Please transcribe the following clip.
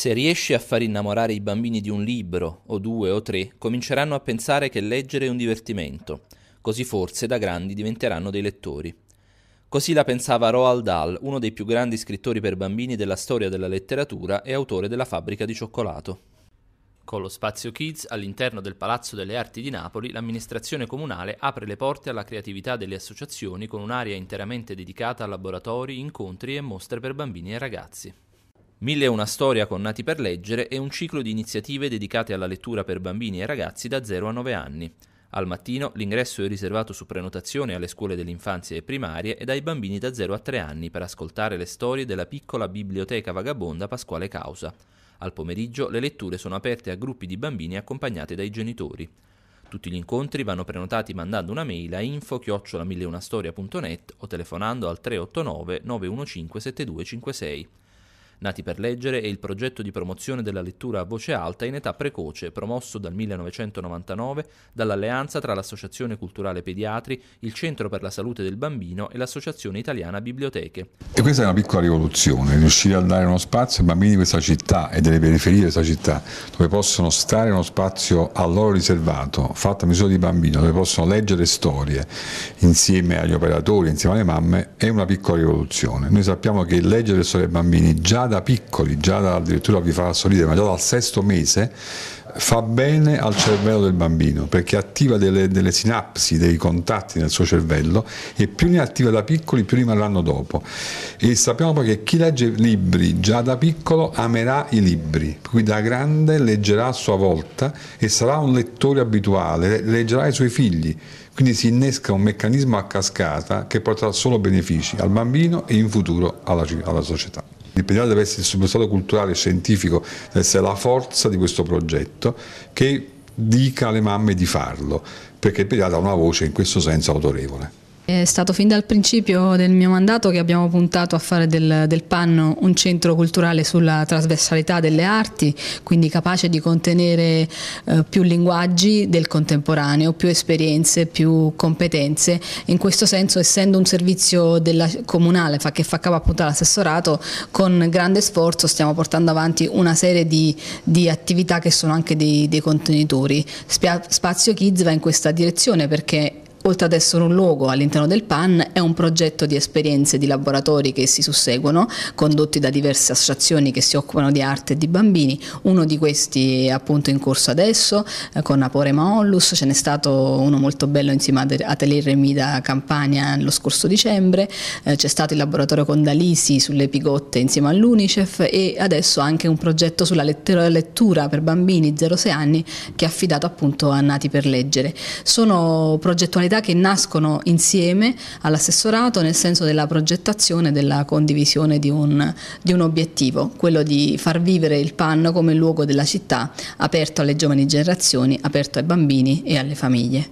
Se riesci a far innamorare i bambini di un libro, o due o tre, cominceranno a pensare che leggere è un divertimento, così forse da grandi diventeranno dei lettori. Così la pensava Roald Dahl, uno dei più grandi scrittori per bambini della storia della letteratura e autore della fabbrica di cioccolato. Con lo spazio Kids all'interno del Palazzo delle Arti di Napoli, l'amministrazione comunale apre le porte alla creatività delle associazioni con un'area interamente dedicata a laboratori, incontri e mostre per bambini e ragazzi. Mille e una storia con Nati per leggere è un ciclo di iniziative dedicate alla lettura per bambini e ragazzi da 0 a 9 anni. Al mattino l'ingresso è riservato su prenotazione alle scuole dell'infanzia e primarie ed ai bambini da 0 a 3 anni per ascoltare le storie della piccola biblioteca vagabonda Pasquale Causa. Al pomeriggio le letture sono aperte a gruppi di bambini accompagnati dai genitori. Tutti gli incontri vanno prenotati mandando una mail a info-1001storia.net o telefonando al 389 915 7256. Nati per leggere è il progetto di promozione della lettura a voce alta in età precoce promosso dal 1999 dall'alleanza tra l'Associazione Culturale Pediatri, il Centro per la Salute del Bambino e l'Associazione Italiana Biblioteche. E questa è una piccola rivoluzione, riuscire a dare uno spazio ai bambini di questa città e delle periferie di questa città, dove possono stare in uno spazio a loro riservato, fatto a misura di bambino, dove possono leggere storie insieme agli operatori, insieme alle mamme, è una piccola rivoluzione. Noi sappiamo che leggere storie ai bambini già da piccoli, già da, addirittura vi farà sorridere, ma già dal sesto mese, fa bene al cervello del bambino perché attiva delle, delle, sinapsi, dei contatti nel suo cervello e più ne attiva da piccoli più rimarranno dopo. E sappiamo poi che chi legge libri già da piccolo amerà i libri, qui da grande leggerà a sua volta e sarà un lettore abituale, leggerà i suoi figli. Quindi si innesca un meccanismo a cascata che porterà solo benefici al bambino e in futuro alla, alla società. Pignone deve essere il superstato culturale e scientifico, deve essere la forza di questo progetto che dica alle mamme di farlo, perché il Pignone ha una voce in questo senso autorevole. È stato fin dal principio del mio mandato che abbiamo puntato a fare del, del Panno un centro culturale sulla trasversalità delle arti, quindi capace di contenere eh, più linguaggi del contemporaneo, più esperienze, più competenze. In questo senso, essendo un servizio della, comunale fa, che fa capo appunto all'assessorato, con grande sforzo stiamo portando avanti una serie di, di attività che sono anche dei, dei contenitori. Spia, Spazio Kids va in questa direzione perché Oltre ad essere un logo all'interno del PAN, è un progetto di esperienze di laboratori che si susseguono, condotti da diverse associazioni che si occupano di arte e di bambini. Uno di questi è appunto in corso adesso, eh, con Aporema Ollus, ce n'è stato uno molto bello insieme ad Atelier Remi da Campania lo scorso dicembre, eh, c'è stato il laboratorio con Dalisi sulle pigotte insieme all'Unicef e adesso anche un progetto sulla lettera lettura per bambini 0-6 anni che è affidato appunto a Nati per Leggere. Sono progettuali modalità che nascono insieme all'assessorato nel senso della progettazione e della condivisione di un, di un obiettivo, quello di far vivere il PAN come luogo della città aperto alle giovani generazioni, aperto ai bambini e alle famiglie.